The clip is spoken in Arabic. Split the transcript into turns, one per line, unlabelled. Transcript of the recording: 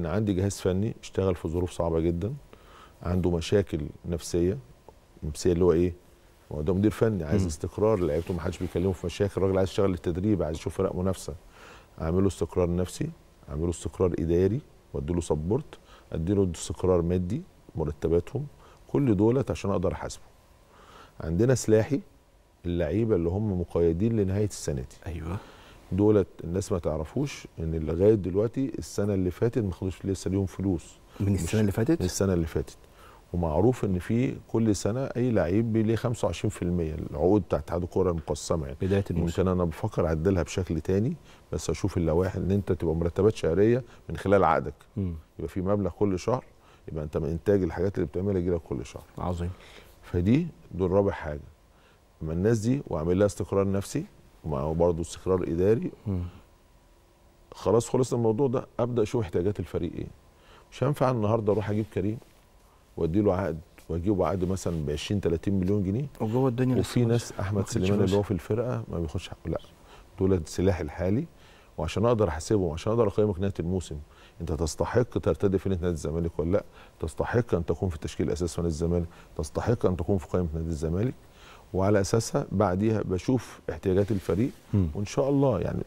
أنا عندي جهاز فني اشتغل في ظروف صعبة جدا عنده مشاكل نفسية نفسية اللي هو إيه؟ هو ده مدير فني عايز استقرار لعيبته ما حدش بيكلمه في مشاكل الراجل عايز يشتغل للتدريب عايز يشوف فرق منافسة أعمله استقرار نفسي أعمله استقرار إداري وأدي له سبورت أدي له استقرار مادي مرتباتهم كل دولت عشان أقدر أحاسبه عندنا سلاحي اللعيبة اللي هم مقيدين لنهاية السنة دي أيوه دولت الناس ما تعرفوش ان لغايه دلوقتي السنه اللي فاتت ما خدوش لسه ليهم فلوس من السنه اللي فاتت من السنه اللي فاتت ومعروف ان في كل سنه اي لعيب بيليه 25% العقود بتاعت اتحاد الكوره المقسمه يعني بدايه الموسم ممكن انا بفكر اعدلها بشكل تاني بس اشوف اللوائح ان انت تبقى مرتبات شهريه من خلال عقدك م. يبقى في مبلغ كل شهر يبقى انت من انتاج الحاجات اللي بتعملها يجي لك كل شهر عظيم فدي دول رابع حاجه اما الناس دي واعمل لها استقرار نفسي وبرضه برضه استقرار اداري خلاص خلص الموضوع ده ابدا اشوف احتياجات الفريق ايه مش هينفع النهارده اروح اجيب كريم وادي له عقد واجيبه عقد مثلا ب 20 30 مليون جنيه وجوه الدنيا وفي ناس احمد سليمان اللي هو في الفرقه ما بيخش حقه لا دول سلاحي الحالي وعشان اقدر احاسبهم وعشان اقدر اقيمك نهايه الموسم انت تستحق ترتدي في نادي الزمالك ولا لا تستحق ان تكون في التشكيل الاساسي نادي الزمالك تستحق ان تكون في قائمه نادي الزمالك وعلى اساسها بعديها بشوف احتياجات الفريق وان شاء الله يعني